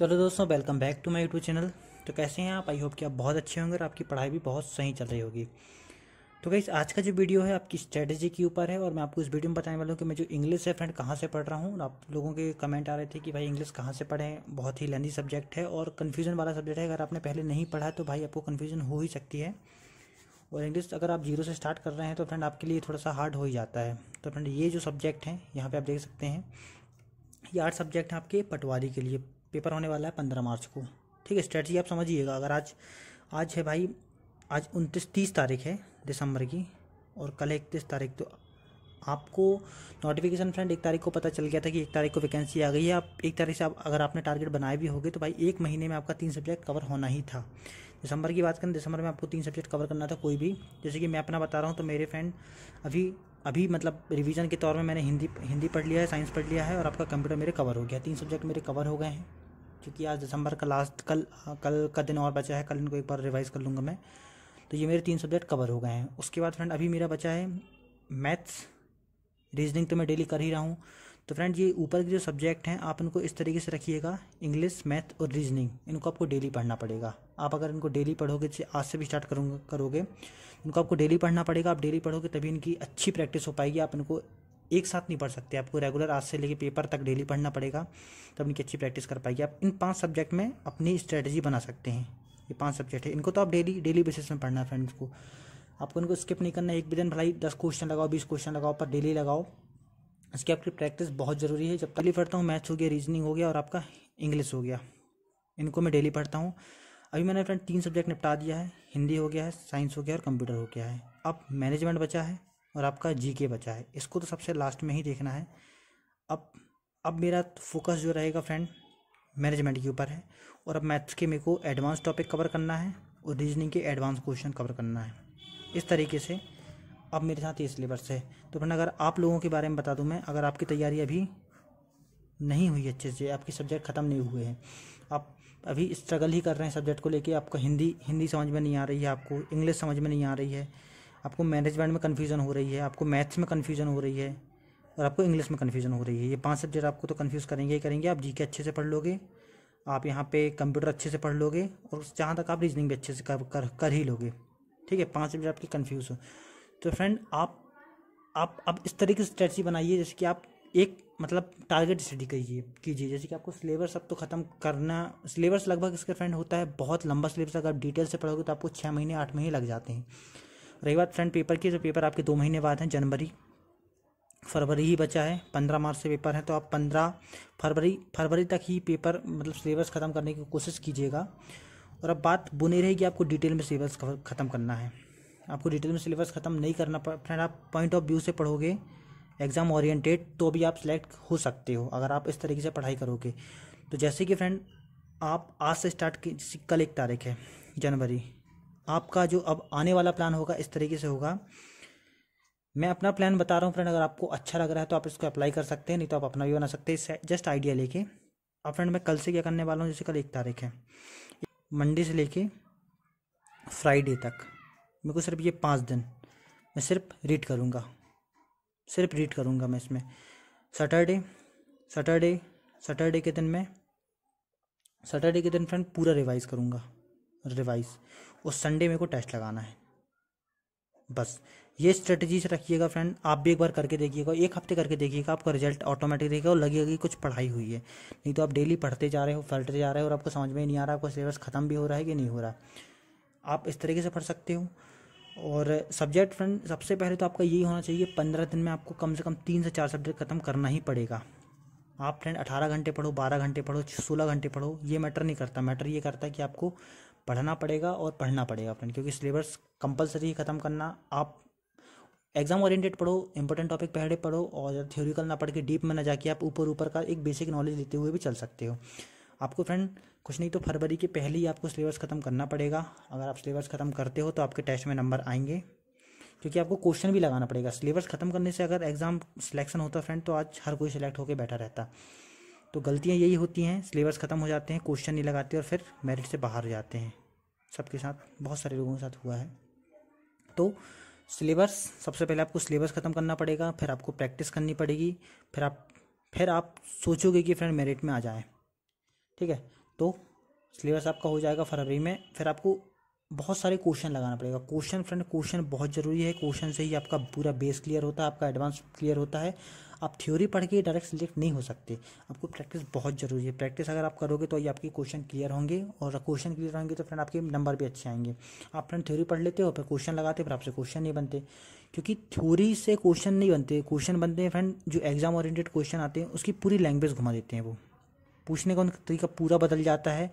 चलो दोस्तों welcome back to my YouTube channel तो कैसे हैं आप आई होप कि आप बहुत अच्छे होंगे और आपकी पढ़ाई भी बहुत सही चल रही होगी तो गाइस आज का जो वीडियो है आपकी स्ट्रेटजी के ऊपर है और मैं आपको इस वीडियो में बताने वाला हूँ कि मैं जो इंग्लिश है फ्रेंड कहाँ से पढ़ रहा हूँ आप लोगों के कमेंट आ रहे थे कि भाई इंग्लिश कहाँ से पढ़ें बहुत ही लेंदी सब्जेक्ट है और कन्फ्यूजन वाला सब्जेक्ट है अगर आपने पहले नहीं पढ़ा तो भाई आपको कन्फ्यूजन हो ही सकती है और इंग्लिश अगर आप जीरो से स्टार्ट कर रहे हैं तो फ्रेंड आपके लिए थोड़ा सा हार्ड हो ही जाता है तो फ्रेंड ये जो सब्जेक्ट हैं यहाँ पर आप देख सकते हैं ये आठ सब्जेक्ट हैं आपके पटवारी के लिए पेपर होने वाला है पंद्रह मार्च को ठीक है स्ट्रेटजी आप समझिएगा अगर आज आज है भाई आज उनतीस तीस तारीख है दिसंबर की और कल है इकतीस तारीख तो आपको नोटिफिकेशन फ्रेंड एक तारीख को पता चल गया था कि एक तारीख को वैकेंसी आ गई है आप एक तारीख से आप अगर आपने टारगेट बनाए भी होगे तो भाई एक महीने में आपका तीन सब्जेक्ट कवर होना ही था दिसंबर की बात करें दिसंबर में आपको तीन सब्जेक्ट कवर करना था कोई भी जैसे कि मैं अपना बता रहा हूँ तो मेरे फ्रेंड अभी अभी मतलब रिवीजन के तौर में मैंने हिंदी हिंदी पढ़ लिया है साइंस पढ़ लिया है और आपका कंप्यूटर मेरे कवर हो गया तीन सब्जेक्ट मेरे कवर हो गए हैं क्योंकि आज दिसंबर का लास्ट कल हाँ, कल का दिन और बचा है कल इनको एक बार रिवाइज़ कर लूँगा मैं तो ये मेरे तीन सब्जेक्ट कवर हो गए हैं उसके बाद फ्रेंड अभी मेरा बचा है मैथ्स रीजनिंग तो मैं डेली कर ही रहा हूँ तो फ्रेंड ये ऊपर के जो सब्जेक्ट हैं आप इनको इस तरीके से रखिएगा इंग्लिश मैथ और रीजनिंग इनको आपको डेली पढ़ना पड़ेगा आप अगर इनको डेली पढ़ोगे आज से भी स्टार्ट करोगे करोगे तो इनको आपको डेली पढ़ना पड़ेगा आप डेली पढ़ोगे तभी इनकी अच्छी प्रैक्टिस हो पाएगी आप इनको एक साथ नहीं पढ़ सकते आपको रेगुलर आज से लेके पेपर तक डेली पढ़ना पड़ेगा तब तो इनकी अच्छी प्रैक्टिस कर पाएगी आप इन पांच सब्जेक्ट में अपनी स्ट्रेटजी बना सकते हैं ये पांच सब्जेक्ट है इनको तो आप डेली डेली बेसिस में पढ़ना है फ्रेंड्स को आपको इनको स्किप नहीं करना है एक भी दिन भलाई दस क्वेश्चन लगाओ बीस क्वेश्चन लगाओ पर डेली लगाओ इसकी आपकी प्रैक्टिस बहुत ज़रूरी है जब पहले पढ़ता हूँ मैथ्स हो गया रीजनिंग हो गया और आपका इंग्लिश हो गया इनको मैं डेली पढ़ता हूँ अभी मैंने फ्रेंड तीन सब्जेक्ट निपटा दिया है हिंदी हो गया है साइंस हो गया और कंप्यूटर हो गया है अब मैनेजमेंट बचा है और आपका जी के बचा है इसको तो सबसे लास्ट में ही देखना है अब अब मेरा फोकस जो रहेगा फ्रेंड मैनेजमेंट के ऊपर है और अब मैथ्स के मेरे को एडवांस टॉपिक कवर करना है और रीजनिंग के एडवांस क्वेश्चन कवर करना है इस तरीके से अब मेरे साथ ये सिलेबस है तो फ्रेंड अगर आप लोगों के बारे में बता दूं मैं अगर आपकी तैयारी अभी नहीं हुई अच्छे से आपके सब्जेक्ट ख़त्म नहीं हुए हैं आप अभी स्ट्रगल ही कर रहे हैं सब्जेक्ट को लेके आपको हिंदी हिंदी समझ में नहीं आ रही है आपको इंग्लिश समझ में नहीं आ रही है आपको मैनेजमेंट में कन्फ्यूजन हो रही है आपको मैथ्स में कन्फ्यूजन हो रही है और आपको इंग्लिश में कन्फ्यूजन हो रही है ये पांच सब्जेक्ट आपको तो कन्फ्यूज़ करेंगे ही करेंगे आप जी के अच्छे से पढ़ लोगे आप यहाँ पे कंप्यूटर अच्छे से पढ़ लोगे और जहाँ तक आप रीजनिंग भी अच्छे से कर कर, कर ही लोगे ठीक है पाँच सब्जेक्ट आपके कन्फ्यूज़ हो तो फ्रेंड आप आप अब इस तरीके की स्ट्रेटी बनाइए जैसे कि आप एक मतलब टारगेट स्टडी कीजिए कीजिए जैसे कि आपको सिलेबस अब तो ख़त्म करना सिलेबस लगभग इसका फ्रेंड होता है बहुत लंबा सिलेबस अगर आप डिटेल से पढ़ोगे तो आपको छः महीने आठ महीने लग जाते हैं रही बात फ्रंट पेपर की तो पेपर आपके दो महीने बाद हैं जनवरी फरवरी ही बचा है पंद्रह मार्च से पेपर है तो आप पंद्रह फरवरी फरवरी तक ही पेपर मतलब सिलेबस ख़त्म करने की कोशिश कीजिएगा और अब बात बुनी रहेगी आपको डिटेल में सिलेबस ख़त्म करना है आपको डिटेल में सिलेबस ख़त्म नहीं करना फ्रेंड आप पॉइंट ऑफ व्यू से पढ़ोगे एग्ज़ाम ओरिएंटेड तो भी आप सिलेक्ट हो सकते हो अगर आप इस तरीके से पढ़ाई करोगे तो जैसे कि फ्रेंड आप आज से स्टार्ट की कल एक तारीख है जनवरी आपका जो अब आने वाला प्लान होगा इस तरीके से होगा मैं अपना प्लान बता रहा हूँ फ्रेंड अगर आपको अच्छा लग रहा है तो आप इसको अप्लाई कर सकते हैं नहीं तो आप अपना भी बना सकते हैं जस्ट आइडिया लेके अब फ्रेंड मैं कल से क्या करने वाला हूँ जैसे कल एक तारीख है मंडे से लेके फ्राइडे तक मेरे को सिर्फ ये पाँच दिन मैं सिर्फ रीड करूँगा सिर्फ रीड करूँगा मैं इसमें सैटरडे सैटरडे सैटरडे के दिन मैं सैटरडे के दिन फ्रेंड पूरा रिवाइज़ करूँगा रिवाइज़ उस संडे मेरे को टेस्ट लगाना है बस ये स्ट्रेटजीज रखिएगा फ्रेंड आप भी एक बार करके देखिएगा एक हफ्ते करके देखिएगा आपका रिजल्ट ऑटोमेटिक देखिएगा और लगेगा कि कुछ पढ़ाई हुई है नहीं तो आप डेली पढ़ते जा रहे हो फलते जा रहे हो और आपको समझ में नहीं आ रहा आपका सिलेबस ख़त्म भी हो रहा है कि नहीं हो रहा आप इस तरीके से पढ़ सकते हो और सब्जेक्ट फ्रेंड सबसे पहले तो आपका यही होना चाहिए पंद्रह दिन में आपको कम से कम तीन से चार सब्जेक्ट ख़त्म करना ही पड़ेगा आप फ्रेंड अठारह घंटे पढ़ो बारह घंटे पढ़ो सोलह घंटे पढ़ो ये मैटर नहीं करता मैटर ये करता है कि आपको पढ़ना पड़ेगा और पढ़ना पड़ेगा फ्रेंड क्योंकि सिलेबस कंपलसरी ख़त्म करना आप एग्जाम ओरिएंटेड पढ़ो इंपॉर्टेंट टॉपिक पहले पढ़ो और थ्योरिकल ना पढ़ के डीप में ना जाके आप ऊपर ऊपर का एक बेसिक नॉलेज लेते हुए भी चल सकते हो आपको फ्रेंड कुछ नहीं तो फरवरी के पहले ही आपको सिलेबस ख़त्म करना पड़ेगा अगर आप सिलेबस ख़त्म करते हो तो आपके टेस्ट में नंबर आएंगे क्योंकि आपको क्वेश्चन भी लगाना पड़ेगा सिलेबस ख़त्म करने से अगर एग्ज़ाम सिलेक्शन होता फ्रेंड तो आज हर कोई सिलेक्ट होकर बैठा रहता तो गलतियाँ यही होती हैं सिलेबस ख़त्म हो जाते हैं क्वेश्चन नहीं लगाते और फिर मेरिट से बाहर हो जाते हैं सबके साथ बहुत सारे लोगों के साथ हुआ है तो सिलेबस सबसे पहले आपको सिलेबस ख़त्म करना पड़ेगा फिर आपको प्रैक्टिस करनी पड़ेगी फिर आप फिर आप सोचोगे कि फ्रेंड मेरिट में आ जाए ठीक है तो सिलेबस आपका हो जाएगा फरवरी में फिर आपको बहुत सारे क्वेश्चन लगाना पड़ेगा क्वेश्चन फ्रेंड क्वेश्चन बहुत ज़रूरी है क्वेश्चन से ही आपका पूरा बेस क्लियर होता है आपका एडवांस क्लियर होता है आप थ्योरी पढ़ के डायरेक्ट सिलेक्ट नहीं हो सकते आपको प्रैक्टिस बहुत ज़रूरी है प्रैक्टिस अगर आप करोगे तो ये आपके क्वेश्चन क्लियर होंगे और क्वेश्चन क्लियर होंगे तो फ्रेंड आपके नंबर भी अच्छे आएंगे आप फ्रेंड थ्योरी पढ़ लेते हो फिर क्वेश्चन लगाते फिर आपसे क्वेश्चन नहीं बनते क्योंकि थ्योरी से क्वेश्चन नहीं बनते क्वेश्चन बनते हैं फ्रेंड जो एग्जाम ओरिएंटेड क्वेश्चन आते हैं उसकी पूरी लैंग्वेज घुमा देते हैं वो पूछने का उनका तरीका पूरा बदल जाता है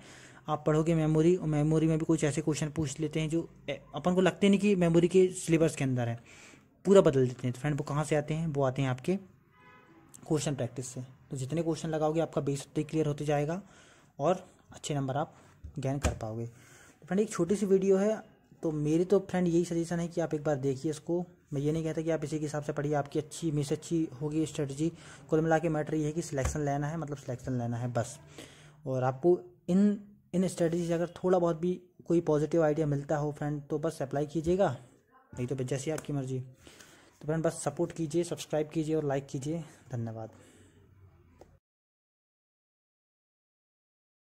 आप पढ़ोगे मेमोरी और मेमोरी में भी कुछ ऐसे क्वेश्चन पूछ लेते हैं जो अपन को लगते नहीं कि मेमोरी के सिलेबस के अंदर है पूरा बदल देते हैं तो फ्रेंड वो कहाँ से आते हैं वो आते हैं आपके क्वेश्चन प्रैक्टिस से तो जितने क्वेश्चन लगाओगे आपका बेस उतना क्लियर होते जाएगा और अच्छे नंबर आप गेन कर पाओगे तो फ्रेंड एक छोटी सी वीडियो है तो मेरी तो फ्रेंड यही सजेशन है कि आप एक बार देखिए इसको मैं ये नहीं कहता कि आप इसी के हिसाब से पढ़िए आपकी अच्छी मिस अच्छी होगी स्ट्रेटजी कुल मिला के मैटर ये है कि सिलेक्शन लेना है मतलब सिलेक्शन लेना है बस और आपको इन इन स्ट्रेटजी से अगर थोड़ा बहुत भी कोई पॉजिटिव आइडिया मिलता हो फ्रेंड तो बस अप्लाई कीजिएगा नहीं तो जैसी आपकी मर्ज़ी तो फ्रेंड बस सपोर्ट कीजिए सब्सक्राइब कीजिए और लाइक कीजिए धन्यवाद